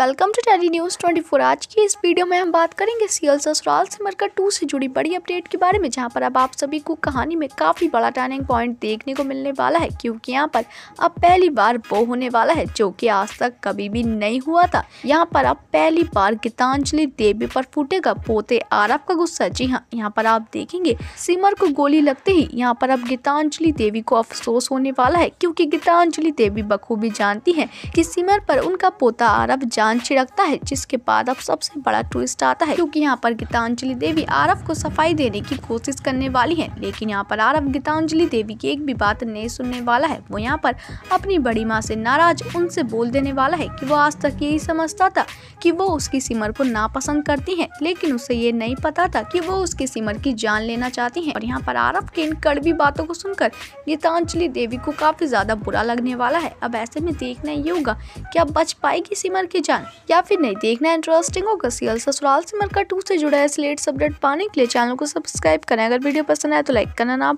welcome to tele news twenty four आज की इस वीडियो में हम बात करेंगे सीएल ससुराल से मरकर टू से जुड़ी बड़ी अपडेट के बारे में जहां पर अब आप सभी को कहानी में काफ़ी बड़ा टर्निंग पॉइंट देखने को मिलने वाला है क्योंकि यहां पर अब पहली बार वो होने वाला है जो कि आज तक कभी भी नहीं हुआ था यहाँ पर अब पहली बार गीतांजलि देवी पर फूटेगा पोते आरब का गुस्सा जी हाँ यहाँ पर आप देखेंगे सिमर को गोली लगते ही यहाँ पर अब गीतांजलि देवी को अफसोस होने वाला है क्योंकि गीतांजलि देवी बखूबी जानती है की सिमर पर उनका पोता आरब जान गीतांजलि रखता है जिसके बाद अब सबसे बड़ा ट्विस्ट आता है क्योंकि यहाँ पर गीतांजलि देवी आरव को सफाई देने की कोशिश करने वाली है लेकिन यहाँ पर आरव गीतांजलि देवी की एक भी बात नहीं सुनने वाला है वो यहाँ पर अपनी बड़ी माँ से नाराज उनसे बोल देने वाला है की वो आज तक यही समझता था की वो उसकी सिमर को नापसंद करती है लेकिन उसे ये नहीं पता था की वो उसकी सिमर की जान लेना चाहती है और यहाँ पर आरव के इन कड़वी बातों को सुनकर गीतांजलि देवी को काफी ज्यादा बुरा लगने वाला है अब ऐसे में देखना ये होगा क्या बच पाएगी सिमर की जान नुकसान या फिर नहीं देखना इंटरेस्टिंग होगा सीएल ससुराल सिमर का टू से जुड़ा है लेटेस्ट अपडेट पाने के लिए चैनल को सब्सक्राइब करें अगर वीडियो पसंद आए तो लाइक करना ना